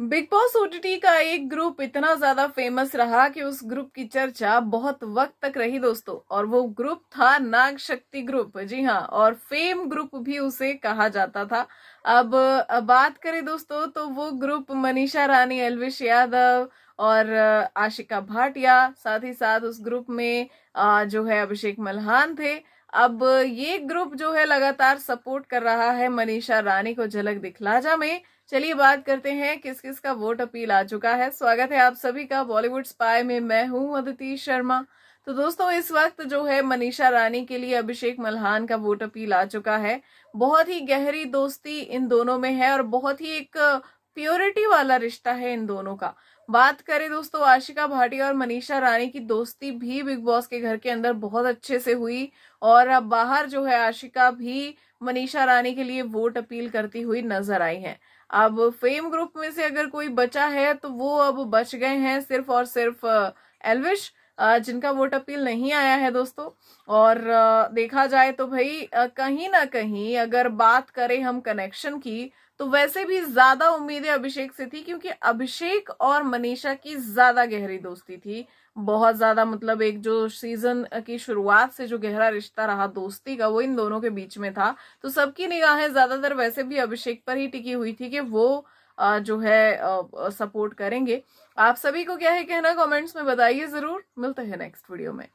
big boss OTT का एक group इतना ज्यादा फेमस रहा कि उस ग्रुप की चर्चा बहुत वक्त तक रही दोस्तों और वो ग्रुप था नाग शक्ति ग्रुप जी हाँ और फेम ग्रुप भी उसे कहा जाता था अब बात करें दोस्तों तो वो ग्रुप मनीषा रानी अलविश यादव और आशिका भाटिया साथ ही साथ उस ग्रुप में जो है अभिषेक मल्हान थे अब ये ग्रुप जो है लगातार सपोर्ट कर रहा है मनीषा रानी को झलक दिखलाजा में चलिए बात करते हैं किस किस का वोट अपील आ चुका है स्वागत है आप सभी का बॉलीवुड स्पाई में मैं हूं अदिति शर्मा तो दोस्तों इस वक्त जो है मनीषा रानी के लिए अभिषेक मल्हान का वोट अपील आ चुका है बहुत ही गहरी दोस्ती इन दोनों में है और बहुत ही एक प्योरिटी वाला रिश्ता है इन दोनों का बात करें दोस्तों आशिका भाटी और मनीषा रानी की दोस्ती भी बिग बॉस के घर के अंदर बहुत अच्छे से हुई और अब बाहर जो है आशिका भी मनीषा रानी के लिए वोट अपील करती हुई नजर आई हैं अब फेम ग्रुप में से अगर कोई बचा है तो वो अब बच गए हैं सिर्फ और सिर्फ एलविश जिनका वोट अपील नहीं आया है दोस्तों और देखा जाए तो भाई कहीं ना कहीं अगर बात करें हम कनेक्शन की तो वैसे भी ज्यादा उम्मीदें अभिषेक से थी क्योंकि अभिषेक और मनीषा की ज्यादा गहरी दोस्ती थी बहुत ज्यादा मतलब एक जो सीजन की शुरुआत से जो गहरा रिश्ता रहा दोस्ती का वो इन दोनों के बीच में था तो सबकी निगाहें ज्यादातर वैसे भी अभिषेक पर ही टिकी हुई थी कि वो जो है सपोर्ट करेंगे आप सभी को क्या है कहना कमेंट्स में बताइए जरूर मिलते हैं नेक्स्ट वीडियो में